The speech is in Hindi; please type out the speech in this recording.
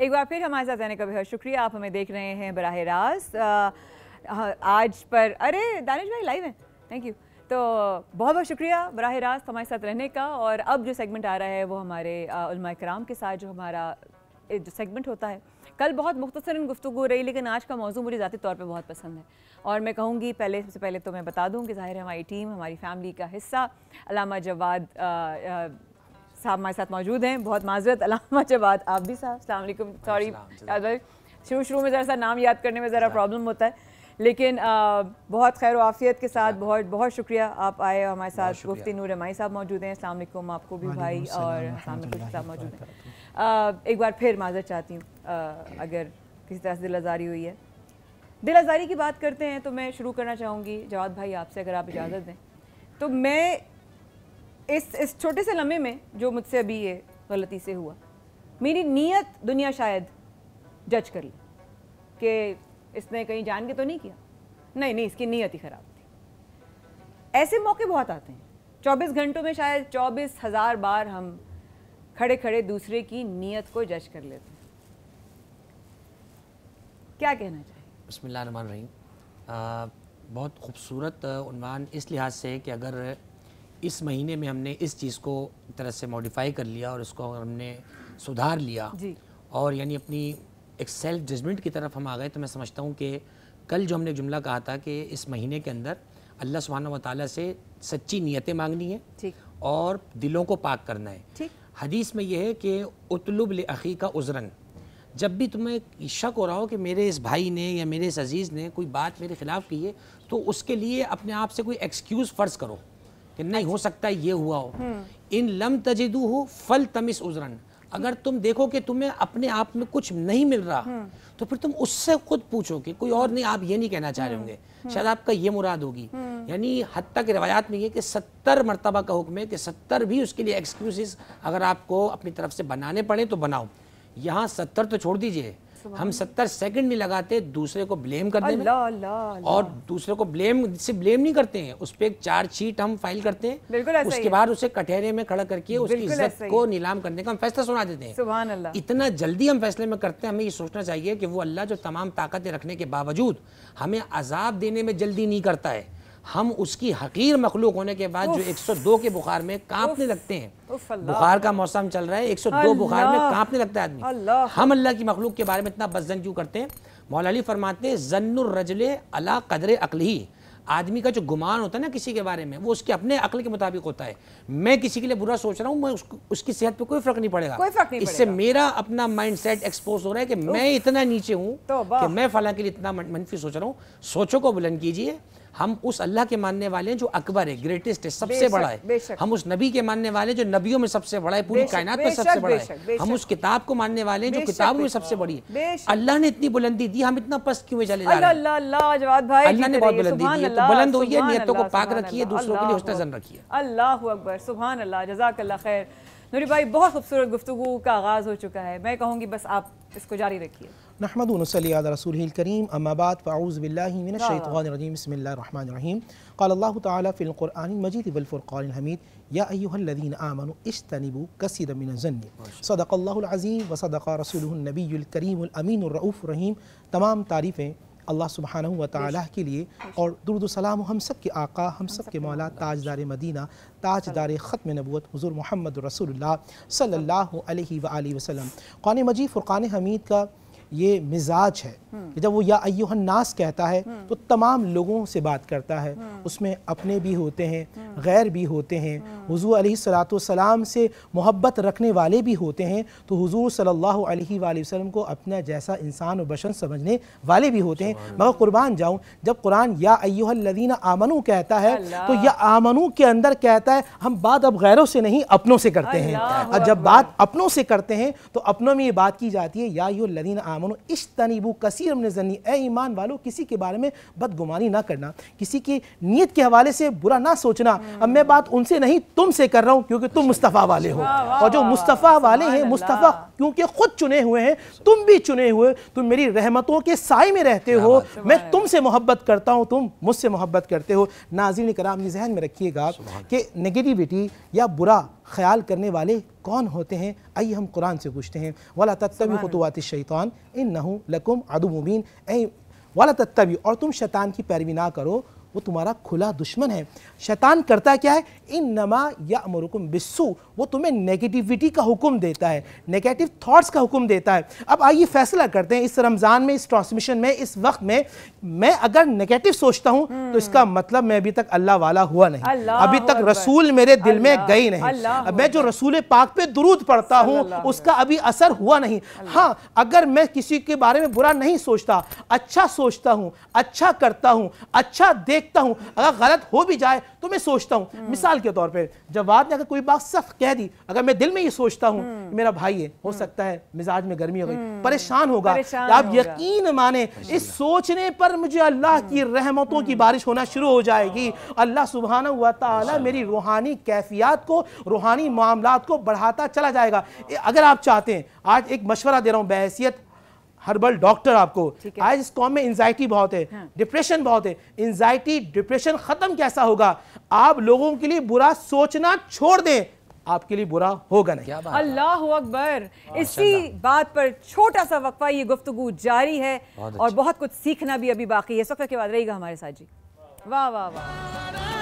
एक बार फिर हमारे साथ रहने का बेहद शुक्रिया आप हमें देख रहे हैं बरह रास्त आज पर अरे दानिश भाई लाइव हैं थैंक यू तो बहुत बहुत शुक्रिया बरह रास्त हमारे साथ रहने का और अब जो सेगमेंट आ रहा है वो हमारे उलमा कराम के साथ जो हमारा जो सेगमेंट होता है कल बहुत मुख्तर गुफ्तु हो रही लेकिन आज का मौजू मुझे ज़ाती तौर पर बहुत पसंद है और मैं कहूँगी पहले सबसे पहले तो मैं बता दूँ कि ज़ाहिर हमारी टीम हमारी फैमिली का हिस्सा अलामा जवाद साहब हमारे साथ मौजूद हैं बहुत माजरत अलामा जवाद आप भी साहब अलैक्म सॉरी शुरू शुरू में ज़रा सा नाम याद करने में ज़रा प्रॉब्लम होता है लेकिन आ, बहुत खैर वाफियत के साथ बहुत बहुत शुक्रिया आप आए हमारे साथ गुफ्ती नूर रमाई साहब मौजूद हैं अलैक्म आपको भी भाई और साहब मौजूद हैं एक बार फिर माजर चाहती हूँ अगर किसी तरह से दिल आज़ारी हुई है दिल आज़ारी की बात करते हैं तो मैं शुरू करना चाहूँगी जवाब भाई आपसे अगर आप इजाज़त दें तो मैं इस इस छोटे से लम्हे में जो मुझसे अभी ये गलती से हुआ मेरी नीयत दुनिया शायद जज कर ली कि इसने कहीं जान के तो नहीं किया नहीं नहीं इसकी नीयत ही ख़राब थी ऐसे मौके बहुत आते हैं 24 घंटों में शायद चौबीस हज़ार बार हम खड़े खड़े दूसरे की नीयत को जज कर लेते हैं क्या कहना चाहिए बसमिल्ल रही आ, बहुत खूबसूरत उनवान इस लिहाज से कि अगर इस महीने में हमने इस चीज़ को तरह से मॉडिफाई कर लिया और उसको हमने सुधार लिया और यानी अपनी एक सेल्फ जजमेंट की तरफ हम आ गए तो मैं समझता हूँ कि कल जो हमने जुमला कहा था कि इस महीने के अंदर अल्लाह सुबहाना वाली से सच्ची नीयतें मांगनी है ठीक और दिलों को पाक करना है ठीक हदीस में यह है कि उतलुब अखी का उजरन जब भी तुम्हें शक हो रहा हो कि मेरे इस भाई ने या मेरे इस अज़ीज़ ने कोई बात मेरे ख़िलाफ़ की है तो उसके लिए अपने आप से कोई एक्सक्यूज़ फ़र्ज़ करो कि नहीं हो अच्छा। सकता ये हुआ हो हम्म। इन लम तजिदू हो फल तमिस उजरन अगर तुम देखो कि तुम्हें अपने आप में कुछ नहीं मिल रहा हम्म। तो फिर तुम उससे खुद पूछो कि कोई और नहीं आप ये नहीं कहना चाह रहे हम्म। होंगे शायद आपका ये मुराद होगी यानी हद के रवायात में ये कि सत्तर मरतबा का हुक्म है कि सत्तर भी उसके लिए एक्सक्यूज अगर आपको अपनी तरफ से बनाने पड़े तो बनाओ यहाँ सत्तर तो छोड़ दीजिए हम सत्तर सेकंड नहीं लगाते दूसरे को ब्लेम कर देते और दूसरे को ब्लेम से ब्लेम नहीं करते हैं उस पर एक चार्ज शीट हम फाइल करते हैं बिल्कुल उसके बाद उसे कटहरे में खड़ा करके उसकी इज्जत को नीलाम करने का हम फैसला सुना देते हैं इतना जल्दी हम फैसले में करते हैं हमें ये सोचना चाहिए कि वो अल्लाह जो तमाम ताकतें रखने के बावजूद हमें अजाब देने में जल्दी नहीं करता है हम उसकी हकीर मखलूक होने के बाद जो 102 के बुखार में कांपने लगते हैं बुखार का मौसम चल रहा है 102 बुखार में कांपने लगता है आदमी हम अल्लाह की मखलूक के बारे में इतना बदजन क्यों करते हैं मौलाली फरमाते हैं जन्नरजले अला कदर ही आदमी का जो गुमान होता है ना किसी के बारे में वो उसके अपने अकल के मुताबिक होता है मैं किसी के लिए बुरा सोच रहा हूँ मैं उसकी सेहत पे कोई फर्क नहीं पड़ेगा कोई फर्क नहीं इससे मेरा अपना माइंड सेट एक्सपोज हो रहा है कि मैं इतना नीचे हूँ तो कि मैं फला के लिए इतना मनफी सोच रहा हूँ सोचों को बुलंद कीजिए हम उस अल्लाह के मानने वाले हैं जो अकबर है ग्रेटेस्ट है सबसे बड़ा है हम उस नबी के मानने वाले हैं जो नबियों में सबसे बड़ा है पूरी कायनात में सबसे बड़ा है हम उस किताब को मानने वाले हैं जो किताब में सबसे बड़ी है अल्लाह ने इतनी बुलंदी दी हम इतना पस्त क्यों चले जा रहे हैं अल्लाह ने बहुत बुलंदी दी है तो बुलंद होइए नियतों को पाक रखिए दूसरों के लिए उसका हुसन रखिए अल्लाह अकबर सुबह अल्लाह जजाक खैर नूरी भाई बहुत खूबसूरत गुफ्तु का आगाज़ हो चुका है मैं कहूँगी बस आप इसको जारी रखिए नहमदनसली करीम अम्माबाद फ़ाऊज़बिल्लिमिनशैतवानरजीम बसमीम कल्ला तफ़िलक़ुरान मजीद वलफ़ुरक़ानहमीद यादीन आमन इशतनबू कसर मिनजन सदक़ल्लाज़ीम व सदक़ा रसूलनबीकरीमअमीनरऊफ़ रहीम तमाम तारीफ़ें अल्लाह सुबहान व के लिए और दुरुदोसलाम हम सब के आका हम सब के मौला ताजदार मदीना ताजदार ख़त्म नबूत हज़ूर महमद रसोल्ला सल्ला कौन मजीफ़ और फ़ुरान हमीद का ये मिजाज है जब वो या नास कहता है तो तमाम लोगों से बात करता है उसमें अपने भी होते हैं गैर भी होते हैं हुजूर अलैहि सलाम से मोहब्बत रखने वाले भी होते हैं तो हुजूर सल्लल्लाहु अलैहि वसल्लम को अपना जैसा इंसान और बशन समझने वाले भी होते हैं मगर कुर्बान जाऊँ जब कुरान या अयोहल्लदीन आमनू कहता है तो या आमनू के अंदर कहता है हम बात अब गैरों से नहीं अपनों से करते हैं और जब बात अपनों से करते हैं तो अपनों में ये बात की जाती है या यो लदीन आमन आमनो इश तनीबू कसीर अमन जनी ए ईमान वालों किसी के बारे में बदगुमानी ना करना किसी की नीयत के हवाले से बुरा ना सोचना अब मैं बात उनसे नहीं तुमसे कर रहा हूँ क्योंकि तुम मुस्तफ़ा वाले हो और जो मुस्तफ़ा वाले हैं मुस्तफ़ा क्योंकि खुद चुने हुए हैं तुम भी चुने हुए तुम मेरी रहमतों के साय में रहते हो मैं तुमसे मोहब्बत करता हूँ तुम मुझसे मोहब्बत करते हो नाजिन कराम जहन में रखिएगा कि नेगेटिविटी या बुरा ख्याल करने वाले कौन होते हैं आइए हम कुरान से पूछते हैं वाला तत्तवी खतुआत शैतान इन नहू लकुम अदुमुबीन वाला तत्तवी और तुम शैतान की पैरवी ना करो वो तुम्हारा खुला दुश्मन है शैतान करता क्या है इन नमा या अमरुकुम बिस्सू वो तुम्हें नेगेटिविटी का हुक्म देता है नेगेटिव थॉट्स का हुक्म देता है अब आइए फैसला करते हैं इस रमज़ान में इस ट्रांसमिशन में इस वक्त में मैं अगर नेगेटिव सोचता हूँ तो हम्म। इसका मतलब मैं अभी तक अल्लाह वाला हुआ नहीं अभी तक रसूल मेरे दिल में गई नहीं मैं जो रसूल पाक पे दुरूद पढ़ता हूँ उसका अभी असर हुआ नहीं हाँ अगर मैं किसी के बारे में बुरा नहीं सोचता अच्छा सोचता हूँ अच्छा करता हूँ अच्छा देख देखता हूँ अगर गलत हो भी जाए तो मैं सोचता हूँ हम्म। मिसाल के तौर पर जवाब ने अगर कोई बात सख्त कह दी अगर मैं दिल में ये सोचता हूँ हम्म। मेरा भाई है हो हम्म। सकता है मिजाज में गर्मी हो गई परेशान होगा आप यकीन माने इस सोचने पर मुझे अल्लाह की रहमतों की बारिश होना शुरू हो जाएगी अल्लाह सुबहाना हुआ तला मेरी रूहानी कैफियात को रूहानी मामला को बढ़ाता चला जाएगा अगर आप चाहते हैं आज एक मशवरा दे रहा हूँ बहसीत हर्बल डॉक्टर आपको आज इस कॉम में एंजाइटी बहुत है डिप्रेशन हाँ। बहुत है एंजाइटी डिप्रेशन खत्म कैसा होगा आप लोगों के लिए बुरा सोचना छोड़ दें आपके लिए बुरा होगा नहीं अल्लाह अकबर इसी बात पर छोटा सा वक्फा ये गुफ्तगु जारी है और अच्छा। बहुत कुछ सीखना भी अभी बाकी है इस के बाद रहेगा हमारे साथ जी वाह वाह वाह